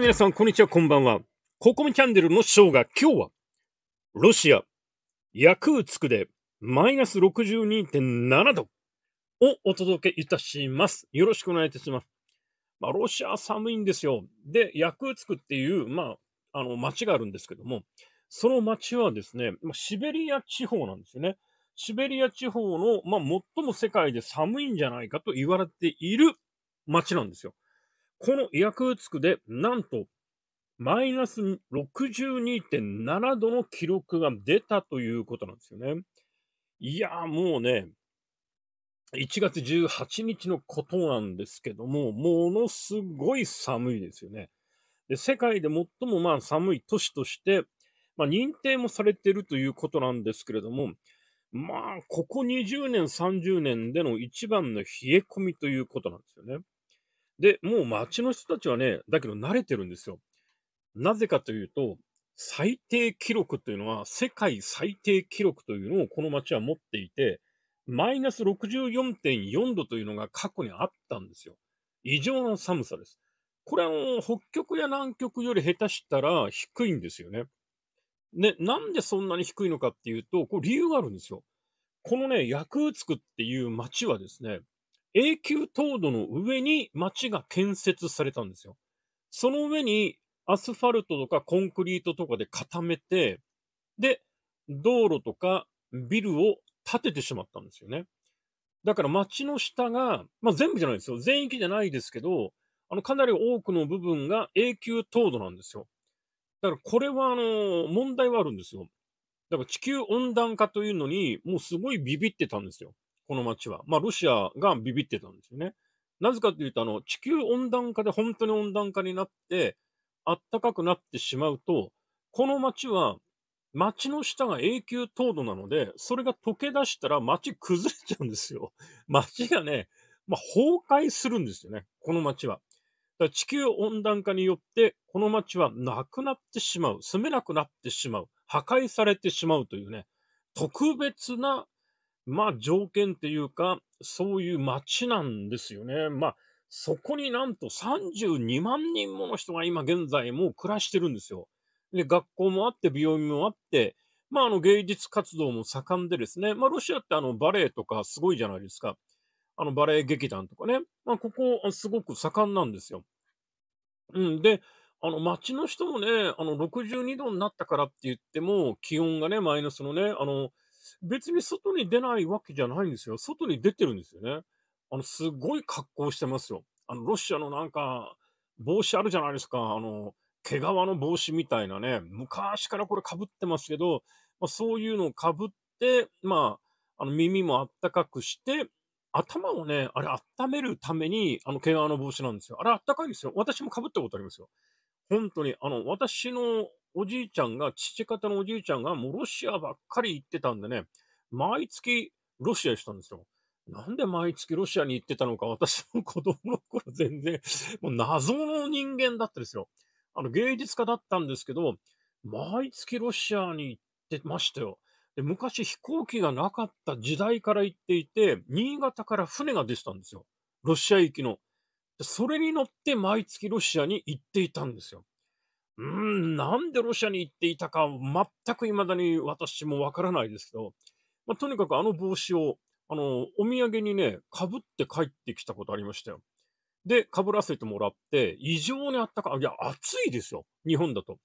い、皆さん、こんにちは、こんばんは。ココムチャンネルのショーが今日は、ロシア、ヤクーツクでマイナス62.7度をお届けいたします。よろしくお願いいたします。まあ、ロシア寒いんですよ。で、ヤクーツクっていう、まあ、あの、町があるんですけども、その町はですね、まあ、シベリア地方なんですよね。シベリア地方の、まあ、最も世界で寒いんじゃないかと言われている町なんですよ。このヤクーツクで、なんと、マイナス62.7度の記録が出たということなんですよね。いやー、もうね、1月18日のことなんですけども、ものすごい寒いですよね。で世界で最もまあ寒い都市として、まあ、認定もされているということなんですけれども、まあ、ここ20年、30年での一番の冷え込みということなんですよね。で、もう街の人たちはね、だけど慣れてるんですよ。なぜかというと、最低記録というのは、世界最低記録というのをこの街は持っていて、マイナス64.4度というのが過去にあったんですよ。異常な寒さです。これは北極や南極より下手したら低いんですよね。で、なんでそんなに低いのかっていうと、これ理由があるんですよ。このね、ヤクーツクっていう街はですね、永久凍土の上に町が建設されたんですよ。その上にアスファルトとかコンクリートとかで固めて、で、道路とかビルを建ててしまったんですよね。だから町の下が、まあ、全部じゃないですよ。全域じゃないですけど、あの、かなり多くの部分が永久凍土なんですよ。だからこれはあの、問題はあるんですよ。だから地球温暖化というのに、もうすごいビビってたんですよ。この街は。まあ、ロシアがビビってたんですよね。なぜかというと、あの、地球温暖化で本当に温暖化になって、暖かくなってしまうと、この街は、街の下が永久凍土なので、それが溶け出したら街崩れちゃうんですよ。街がね、まあ、崩壊するんですよね、この街は。だから地球温暖化によって、この街はなくなってしまう、住めなくなってしまう、破壊されてしまうというね、特別なまあ条件っていうか、そういう街なんですよね。まあ、そこになんと32万人もの人が今現在もう暮らしてるんですよ。で、学校もあって、病院もあって、まあ、あの、芸術活動も盛んでですね、まあ、ロシアってあの、バレエとかすごいじゃないですか。あの、バレエ劇団とかね。まあ、ここ、すごく盛んなんですよ。うん、で、あの、町の人もね、あの、62度になったからって言っても、気温がね、マイナスのね、あの、別に外に出ないわけじゃないんですよ。外に出てるんですよね。あの、すごい格好してますよ。あの、ロシアのなんか、帽子あるじゃないですか。あの、毛皮の帽子みたいなね、昔からこれ被ってますけど、まあ、そういうのを被って、まあ、あの耳もあったかくして、頭をね、あれ温めるために、あの毛皮の帽子なんですよ。あれあったかいんですよ。私も被ったことありますよ。本当に、あの、私のおじいちゃんが、父方のおじいちゃんが、もうロシアばっかり行ってたんでね、毎月ロシアしたんですよ。なんで毎月ロシアに行ってたのか、私の子供の頃全然、もう謎の人間だったですよ。あの、芸術家だったんですけど、毎月ロシアに行ってましたよ。で昔飛行機がなかった時代から行っていて、新潟から船が出てたんですよ。ロシア行きの。それに乗って毎月ロシアに行っていたんですよ。うん、なんでロシアに行っていたか、全く未だに私もわからないですけど、まあ、とにかくあの帽子を、あの、お土産にね、かぶって帰ってきたことありましたよ。で、かぶらせてもらって、異常にあったか、いや、暑いですよ、日本だと。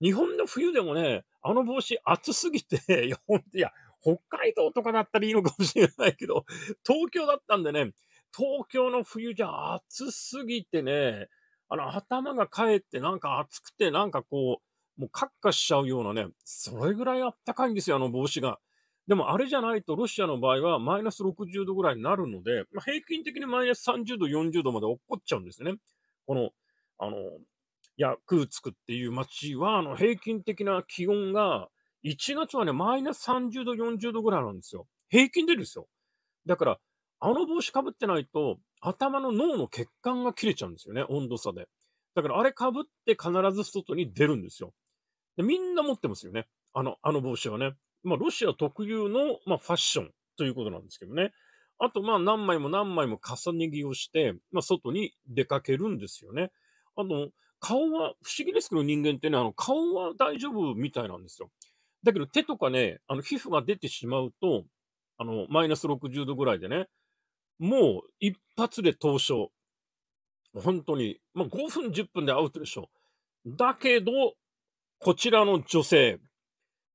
日本の冬でもね、あの帽子暑すぎて、いや、ほんと、いや、北海道とかだったらいいのかもしれないけど、東京だったんでね、東京の冬じゃ暑すぎてね、あの、頭が返ってなんか熱くて、なんかこう、もうカッカしちゃうようなね、それぐらいあったかいんですよ、あの帽子が。でもあれじゃないと、ロシアの場合はマイナス60度ぐらいになるので、まあ、平均的にマイナス30度、40度まで落っこっちゃうんですね。この、あの、ヤクーツクっていう街は、あの、平均的な気温が、1月はね、マイナス30度、40度ぐらいなんですよ。平均でですよ。だから、あの帽子かぶってないと、頭の脳の血管が切れちゃうんですよね、温度差で。だからあれ被って必ず外に出るんですよ。でみんな持ってますよね。あの、あの帽子はね。まあ、ロシア特有の、まあ、ファッションということなんですけどね。あと、まあ、何枚も何枚も重ね着をして、まあ、外に出かけるんですよね。あの、顔は、不思議ですけど、人間ってね、あの、顔は大丈夫みたいなんですよ。だけど、手とかね、あの、皮膚が出てしまうと、あの、マイナス60度ぐらいでね、もう一発で投勝。本当に、まあ、5分、10分でアウトでしょだけど、こちらの女性、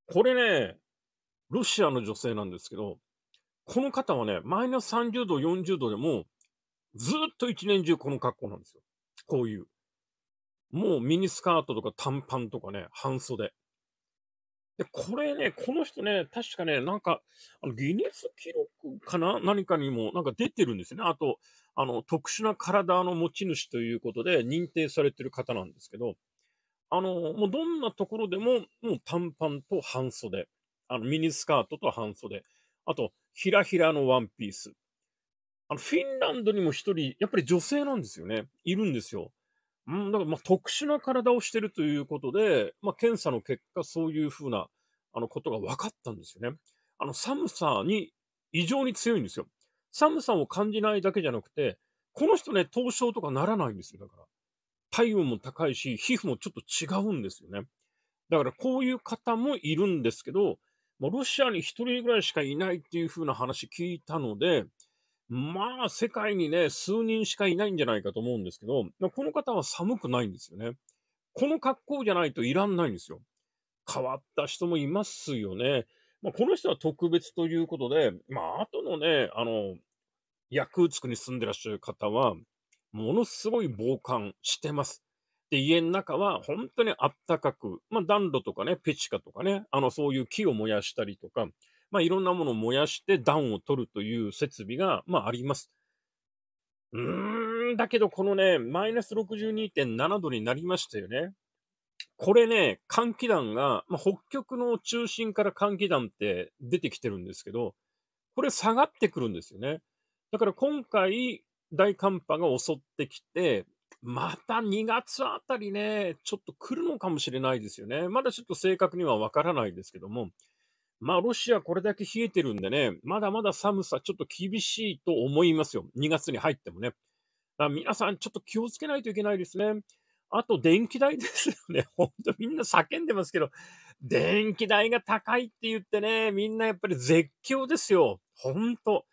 これね、ロシアの女性なんですけど、この方はね、マイナス30度、40度でも、ずっと一年中この格好なんですよ。こういう。もうミニスカートとか短パンとかね、半袖。で、これね、この人ね、確かね、なんか、あのギネス記録かな何かにも、なんか出てるんですね。あと、あの、特殊な体の持ち主ということで認定されてる方なんですけど、あの、もうどんなところでも、もう短パンと半袖、あの、ミニスカートと半袖、あと、ひらひらのワンピース。あの、フィンランドにも一人、やっぱり女性なんですよね。いるんですよ。うん、だからまあ特殊な体をしてるということで、まあ、検査の結果、そういうふうなあのことが分かったんですよね。あの寒さに異常に強いんですよ。寒さを感じないだけじゃなくて、この人ね、凍傷とかならないんですよ。だから。体温も高いし、皮膚もちょっと違うんですよね。だからこういう方もいるんですけど、もうロシアに1人ぐらいしかいないっていう風な話聞いたので、まあ、世界にね、数人しかいないんじゃないかと思うんですけど、この方は寒くないんですよね。この格好じゃないといらんないんですよ。変わった人もいますよね。まあ、この人は特別ということで、まあ、後のね、あの、ヤクーツクに住んでらっしゃる方は、ものすごい防寒してます。で、家の中は本当にあったかく、まあ、暖炉とかね、ペチカとかね、あの、そういう木を燃やしたりとか、まあ、いろんなものを燃やして暖を取るという設備が、まあ、あります。うーん、だけどこのね、マイナス62.7度になりましたよね。これね、寒気団が、まあ、北極の中心から寒気団って出てきてるんですけど、これ下がってくるんですよね。だから今回、大寒波が襲ってきて、また2月あたりね、ちょっと来るのかもしれないですよね。まだちょっと正確にはわからないですけども、まあ、ロシアこれだけ冷えてるんでね、まだまだ寒さちょっと厳しいと思いますよ。2月に入ってもね。だ皆さんちょっと気をつけないといけないですね。あと、電気代ですよね。ほんとみんな叫んでますけど、電気代が高いって言ってね、みんなやっぱり絶叫ですよ。ほんと。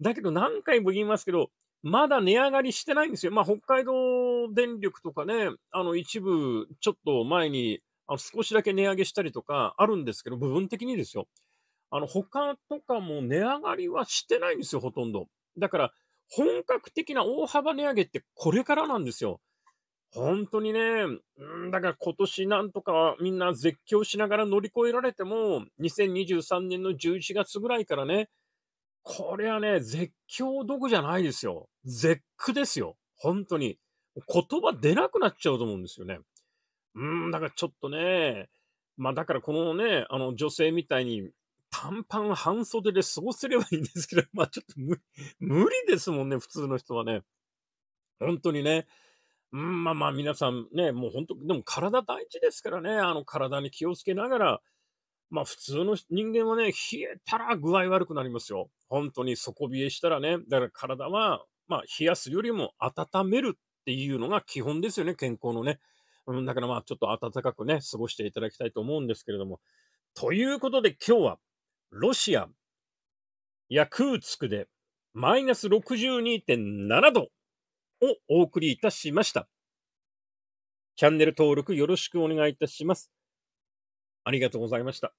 だけど何回も言いますけど、まだ値上がりしてないんですよ。まあ、北海道電力とかね、あの、一部、ちょっと前に、あの少しだけ値上げしたりとかあるんですけど、部分的にですよ。あの、他とかも値上がりはしてないんですよ、ほとんど。だから、本格的な大幅値上げってこれからなんですよ。本当にね、だから今年なんとかみんな絶叫しながら乗り越えられても、2023年の11月ぐらいからね、これはね、絶叫どこじゃないですよ。絶句ですよ。本当に。言葉出なくなっちゃうと思うんですよね。うん、だからちょっとね、まあだからこのね、あの女性みたいに短パン半袖で過ごせればいいんですけど、まあちょっと無無理ですもんね、普通の人はね。本当にね。うん、まあまあ皆さんね、もう本当、でも体大事ですからね、あの体に気をつけながら、まあ普通の人間はね、冷えたら具合悪くなりますよ。本当に底冷えしたらね、だから体は、まあ冷やすよりも温めるっていうのが基本ですよね、健康のね。うん、だからまあちょっと暖かくね、過ごしていただきたいと思うんですけれども。ということで今日は、ロシア、ヤクーツクでマイナス62.7度をお送りいたしました。チャンネル登録よろしくお願いいたします。ありがとうございました。